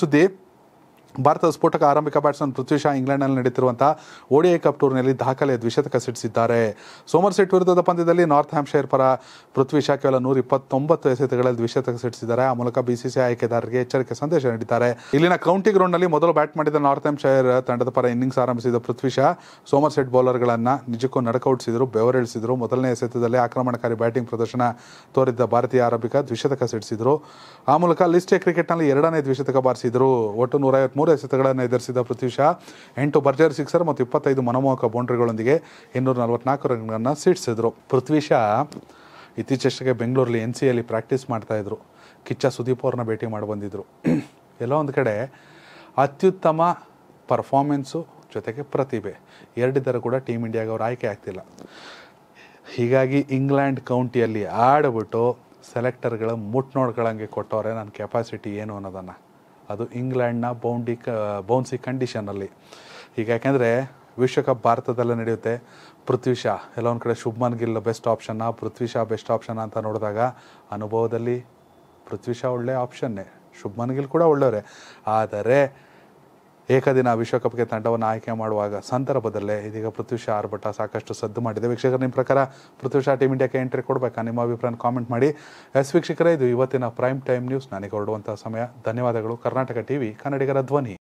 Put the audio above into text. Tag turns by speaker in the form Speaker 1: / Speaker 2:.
Speaker 1: सुदीप ಭಾರತದ ಸ್ಫೋಟಕ ಆರಂಭಿಕ ಬ್ಯಾಟ್ಸ್ಮನ್ ಪೃಥ್ವಿ ಶಾ ಇಂಗ್ಲೆಂಡ್ನಲ್ಲಿ ನಡೆಯುತ್ತಿರುವಂತಹ ಓಡಿಐ ಕಪ್ ಟೂರ್ನಿಯಲ್ಲಿ ದಾಖಲೆ ದ್ವಿಶತಕ ಸಿಡಿಸಿದ್ದಾರೆ ಸೋಮರ್ಸೆಟ್ ವಿರುದ್ಧದ ಪಂದ್ಯದಲ್ಲಿ ನಾರ್ತ್ ಹ್ಯಾಂಪ್ಶೈರ್ ಪರ ಪೃಥ್ವಿ ಶಾ ಕೇವಲ ನೂರ ಇಪ್ಪತ್ತೊಂಬತ್ತು ಎಸೆತಗಳಲ್ಲಿ ದ್ವಿಶತಕ ಸಿಡಿಸಿದ್ದಾರೆ ಆ ಮೂಲಕ ಬಿಸಿಸಿ ಆಯ್ಕೆದಾರರಿಗೆ ಎಚ್ಚರಿಕೆ ಸಂದೇಶ ನೀಡಿದ್ದಾರೆ ಇಲ್ಲಿನ ಕೌಂಟಿ ಗ್ರೌಂಡ್ನಲ್ಲಿ ಮೊದಲು ಬ್ಯಾಟ್ ಮಾಡಿದ ನಾರ್ತ್ ಹ್ಯಾಂಪ್ಶೈರ್ ತಂಡದ ಪರ ಇನ್ನಿಂಗ್ಸ್ ಆರಂಭಿಸಿದ ಪೃಥ್ವಿ ಶಾ ಸೋಮರ್ ಸೆಟ್ ಬೌಲರ್ಗಳನ್ನು ನಿಜಕ್ಕೂ ನಡಕೌಟ್ಸಿದ್ರು ಬೆವರಿಳಿಸಿದರು ಮೊದಲನೇ ಎಸೆತದಲ್ಲಿ ಆಕ್ರಮಣಕಾರಿ ಬ್ಯಾಟಿಂಗ್ ಪ್ರದರ್ಶನ ತೋರಿದ್ದ ಭಾರತೀಯ ಆರಂಭಿಕ ದ್ವಿಶತಕ ಸಿಡಿಸಿದರು ಆ ಮೂಲಕ ಲಿಸ್ಟ್ ಕ್ರಿಕೆಟ್ನಲ್ಲಿ ಎರಡನೇ ದ್ವಿಶತಕ ಬಾರಿಸಿದರು ಒಟ್ಟು ನೂರ ಮೂರು ಎಸೆತಗಳನ್ನು ಎದುರಿಸಿದ ಪೃಥ್ವಿ ಶಾ ಎಂಟು ಭರ್ಜರಿ ಸಿಕ್ಸರ್ ಮತ್ತು ಇಪ್ಪತ್ತೈದು ಮನಮೋಹಕ ಬೌಂಡ್ರಿಗಳೊಂದಿಗೆ ಇನ್ನೂರ ನಲವತ್ನಾಲ್ಕು ರನ್ಗಳನ್ನು ಸೀಟ್ಸಿದ್ರು ಪೃಥ್ವಿ ಶಾ ಇತ್ತೀಚೆಗೆ ಬೆಂಗಳೂರಲ್ಲಿ ಎನ್ ಸಿ ಎಲ್ಲಿ ಪ್ರಾಕ್ಟೀಸ್ ಮಾಡ್ತಾಯಿದ್ರು ಕಿಚ್ಚ ಸುದೀಪ್ ಅವ್ರನ್ನ ಭೇಟಿ ಮಾಡಿ ಬಂದಿದ್ದರು ಎಲ್ಲ ಒಂದು ಕಡೆ ಅತ್ಯುತ್ತಮ ಪರ್ಫಾರ್ಮೆನ್ಸು ಜೊತೆಗೆ ಪ್ರತಿಭೆ ಎರಡಿದ್ದರೂ ಕೂಡ ಟೀಮ್ ಇಂಡಿಯಾಗೆ ಅವ್ರು ಆಯ್ಕೆ ಆಗ್ತಿಲ್ಲ ಹೀಗಾಗಿ ಇಂಗ್ಲೆಂಡ್ ಕೌಂಟಿಯಲ್ಲಿ ಆಡಿಬಿಟ್ಟು ಸೆಲೆಕ್ಟರ್ಗಳ ಮುಟ್ಟು ನೋಡ್ಕೊಳ್ಳಂಗೆ ಕೊಟ್ಟವ್ರೆ ನನ್ನ ಕೆಪಾಸಿಟಿ ಏನು ಅನ್ನೋದನ್ನು ಅದು ಇಂಗ್ಲೆಂಡ್ನ ಬೌಂಡಿ ಕ ಬೌನ್ಸಿ ಕಂಡೀಷನಲ್ಲಿ ಈಗ ಯಾಕೆಂದರೆ ವಿಶ್ವಕಪ್ ಭಾರತದಲ್ಲೇ ನಡೆಯುತ್ತೆ ಪೃಥ್ವಿ ಶಾ ಎಲ್ಲೊಂದು ಕಡೆ ಶುಭ್ಮನ್ ಗಿಲ್ ಬೆಸ್ಟ್ ಆಪ್ಷನ್ನ ಪೃಥ್ವಿ ಶಾ ಬೆಸ್ಟ್ ಆಪ್ಷನ್ ಅಂತ ನೋಡಿದಾಗ ಅನುಭವದಲ್ಲಿ ಪೃಥ್ವಿ ಶಾ ಒಳ್ಳೆಯ ಆಪ್ಷನ್ನೇ ಶುಭ್ಮನ್ ಗಿಲ್ ಕೂಡ ಒಳ್ಳೆಯವರೇ ಆದರೆ ಏಕದಿನ ವಿಶ್ವಕಪ್ಗೆ ತಂಡವನ್ನು ಆಯ್ಕೆ ಮಾಡುವಾಗ ಸಂದರ್ಭದಲ್ಲೇ ಇದೀಗ ಪೃಥ್ವಿ ಶಾ ಆರ್ಭಟ ಸಾಕಷ್ಟು ಸದ್ದು ಮಾಡಿದೆ ವೀಕ್ಷಕರ ನಿಮ್ಮ ಪ್ರಕಾರ ಪೃಥ್ವಿ ಶಾ ಟೀಮ್ ಇಂಡಿಯಾಕ್ಕೆ ಎಂಟ್ರಿ ಕೊಡಬೇಕಾ ನಿಮ್ಮ ಅಭಿಪ್ರಾಯ ಕಾಮೆಂಟ್ ಮಾಡಿ ಎಸ್ ವೀಕ್ಷಕರೇ ಇದು ಇವತ್ತಿನ ಪ್ರೈಮ್ ಟೈಮ್ ನ್ಯೂಸ್ ನನಗೆ ಹೊರಡುವಂತಹ ಸಮಯ ಧನ್ಯವಾದಗಳು ಕರ್ನಾಟಕ ಟಿವಿ ಕನ್ನಡಿಗರ ಧ್ವನಿ